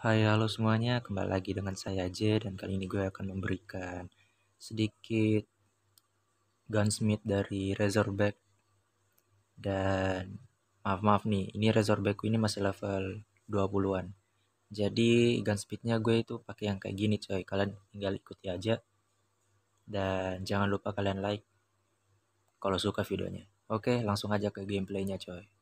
Hai halo semuanya, kembali lagi dengan saya J dan kali ini gue akan memberikan sedikit gunsmith dari Razorback dan maaf maaf nih, ini Razorback ini masih level 20-an. Jadi gunsmithnya gue itu pakai yang kayak gini coy, kalian tinggal ikuti aja dan jangan lupa kalian like kalau suka videonya. Oke, langsung aja ke gameplaynya coy.